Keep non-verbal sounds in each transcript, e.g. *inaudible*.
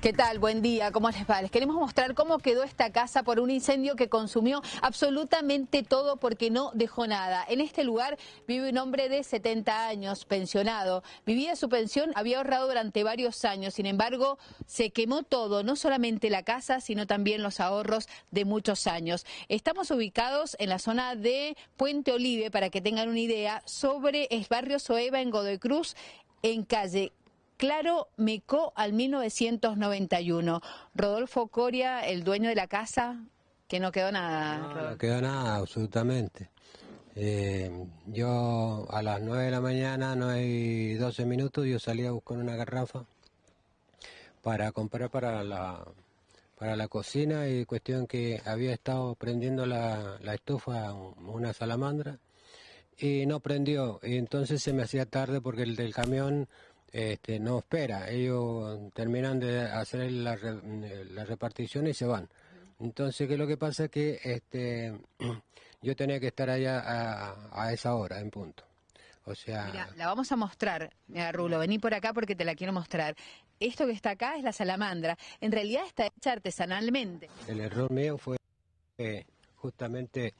¿Qué tal? Buen día, ¿cómo les va? Les queremos mostrar cómo quedó esta casa por un incendio que consumió absolutamente todo porque no dejó nada. En este lugar vive un hombre de 70 años, pensionado. Vivía su pensión, había ahorrado durante varios años, sin embargo, se quemó todo, no solamente la casa, sino también los ahorros de muchos años. Estamos ubicados en la zona de Puente Olive, para que tengan una idea, sobre el barrio Soeva en Godoy Cruz, en calle Claro Mecó al 1991. Rodolfo Coria, el dueño de la casa, que no quedó nada. No, quedó nada, absolutamente. Eh, yo a las 9 de la mañana, no hay 12 minutos, yo salí a buscar una garrafa para comprar para la, para la cocina y cuestión que había estado prendiendo la, la estufa una salamandra y no prendió. Y entonces se me hacía tarde porque el del camión este, no espera. Ellos terminan de hacer la, mm, repartición y se van. Entonces, que lo que pasa que este, *clears throat* yo tenía que estar allá a, esa hora, en punto. O sea. la vamos a mostrar, Rulo. Vení por acá porque te la quiero mostrar. Esto que está acá es la salamandra. En realidad está hecha artesanalmente. El error mío fue eh, justamente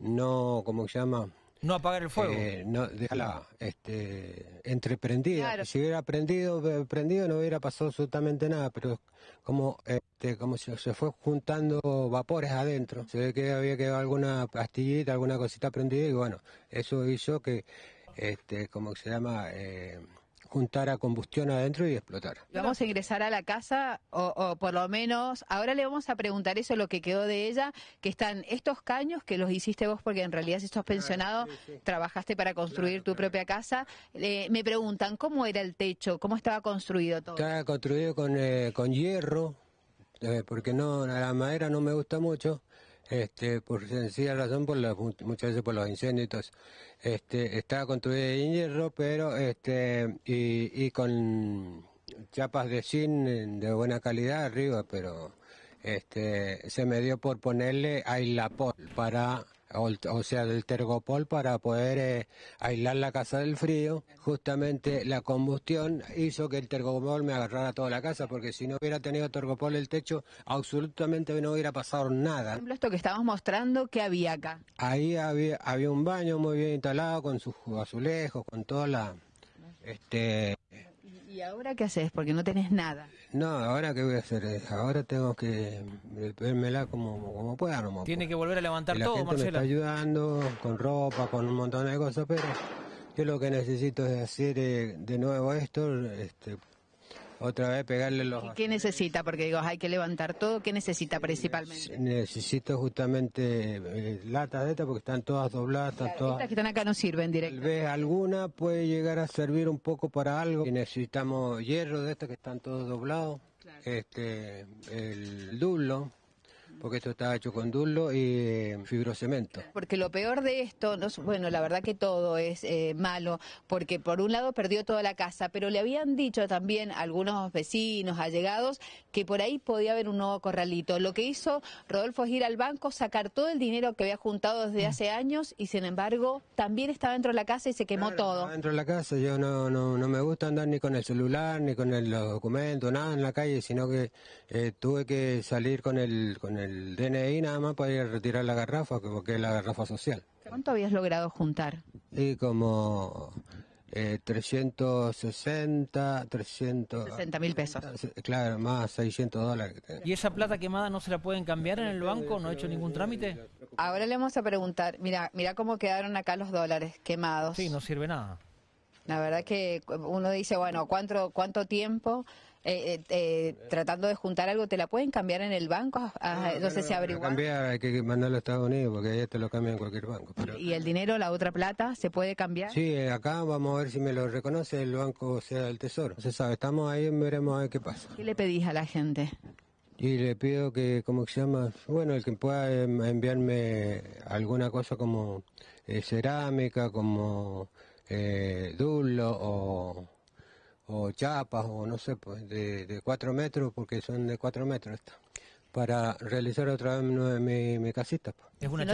no, ¿cómo se llama, no apagar el fuego. Eh, no, déjala, este, entreprendida. Si hubiera aprendido, prendido no hubiera pasado absolutamente nada, pero como, este, como si se fue juntando vapores adentro. Se ve que había quedado alguna pastillita, alguna cosita prendida y bueno, eso hizo que, este, como se llama, eh, a combustión adentro y explotar. Vamos a ingresar a la casa, o, por lo menos, ahora le vamos a preguntar eso, lo que quedó de ella, que están estos caños que los hiciste vos, porque en realidad si estás pensionado, trabajaste para construir tu propia casa. Eh, me preguntan, ¿cómo era el techo? ¿Cómo estaba construido todo? Estaba construido con, eh, con hierro, eh, porque no, la madera no me gusta mucho este, por sencilla razón, por muchas veces por los incendios. Este, estaba construido de hierro, pero este, y, con chapas de zinc de buena calidad arriba, pero este, se me dio por ponerle aislapol para o, sea, del tergopol para poder eh, aislar la casa del frío. Justamente la combustión hizo que el tergopol me agarrara toda la casa, porque si no hubiera tenido tergopol el techo, absolutamente no hubiera pasado nada. Por ejemplo, esto que estamos mostrando, ¿qué había acá? Ahí había, había un baño muy bien instalado con sus azulejos, con toda la... Este, ¿Y ahora qué haces? Porque no tenés nada. No, ahora qué voy a hacer. Ahora tengo que ...vermela como, como pueda. Tiene que volver a levantar todo, gente Me está ayudando con ropa, con un montón de cosas, pero yo lo que necesito es hacer eh, de nuevo esto, este, otra vez pegarle los... qué necesita? Porque digo, hay que levantar todo. ¿Qué necesita principalmente? Necesito justamente eh, latas de estas porque están todas dobladas. Las que están acá no sirven directamente. Tal vez alguna puede llegar a servir un poco para algo. Y necesitamos hierro de estas que están todos doblados. Este, el dublo porque esto está hecho con dullo y eh, fibrocemento. Porque lo peor de esto, bueno, la verdad que todo es eh, malo, porque por un lado perdió toda la casa, pero le habían dicho también algunos vecinos, allegados, que por ahí podía haber un nuevo corralito. Lo que hizo Rodolfo es ir al banco, sacar todo el dinero que había juntado desde mm. hace años y sin embargo también estaba dentro de la casa y se quemó todo. Dentro de la casa yo no, no, me gusta andar ni con el celular, ni con el, los nada en la calle, sino que eh, tuve que salir con el, con el el DNI nada más para ir a retirar la garrafa, porque es la garrafa social. ¿Cuánto habías logrado juntar? Sí, como eh, 360, 300... mil pesos. Ah, claro, más 600 dólares. ¿Y esa plata quemada no se la pueden cambiar en el banco? ¿No ha hecho ningún trámite? Ahora le vamos a preguntar, mira, mira cómo quedaron acá los dólares quemados. Sí, no sirve nada. La verdad que uno dice, bueno, ¿cuánto, cuánto tiempo? Eh, eh, eh, tratando de juntar algo, ¿te la pueden cambiar en el banco? Ah, ah, no, sé si averiguar. cambiar hay que mandarlo a Estados Unidos porque ahí te lo cambian en cualquier banco. ¿Y el dinero, la otra plata, se puede cambiar? Sí, acá vamos a ver si me lo reconoce el banco, o sea, el Tesoro. Se sabe, estamos ahí, veremos qué pasa. ¿Qué le pedís a la gente? Y le pido que, ¿cómo se llama? Bueno, el que pueda em, enviarme alguna cosa como cerámica, como eh, o o chapas o no sé, pues de, cuatro metros, porque son de cuatro metros estas para realizar otra vez mi, mi casita. Pues. Es una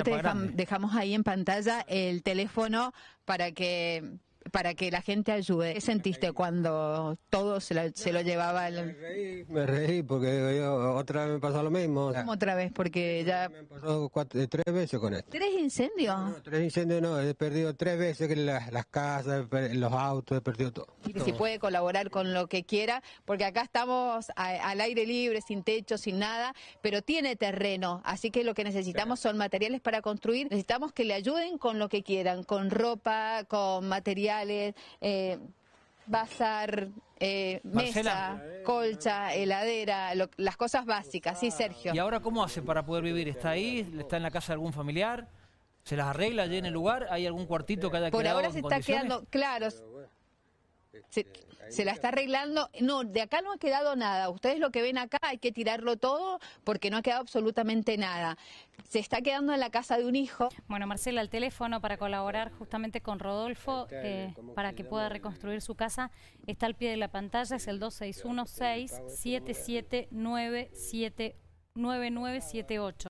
dejamos ahí en pantalla el teléfono para que para que la gente ayude. ¿Qué sentiste cuando todo se lo, se llevaba? El... Me, reí, me reí porque otra vez me pasó lo mismo. ¿Cómo otra vez? Porque ya... Me pasó eh, tres veces con esto. ¿Tres incendios? No, tres incendios no, he perdido tres veces las, las casas, los autos, he perdido todo. si puede colaborar con lo que quiera, porque acá estamos al aire libre, sin techo, sin nada, pero tiene terreno, así que lo que necesitamos son materiales para construir, necesitamos que le ayuden con lo que quieran, con ropa, con material eh, bazar, eh, mesa, colcha, heladera, las cosas básicas, sí, Sergio. ¿Y ahora cómo hace para poder vivir? ¿Está ahí? ¿Está en la casa de algún familiar? ¿Se las arregla allí en el lugar? ¿Hay algún cuartito que haya Por ahora se está quedando, claro, este, se, la está arreglando. No, de acá no ha quedado nada. Ustedes lo que ven acá hay que tirarlo todo porque no ha quedado absolutamente nada. Se está quedando en la casa de un hijo. Bueno, Marcela, el teléfono para colaborar justamente con Rodolfo eh, para que pueda reconstruir su casa está al pie de la pantalla. Es el siete ocho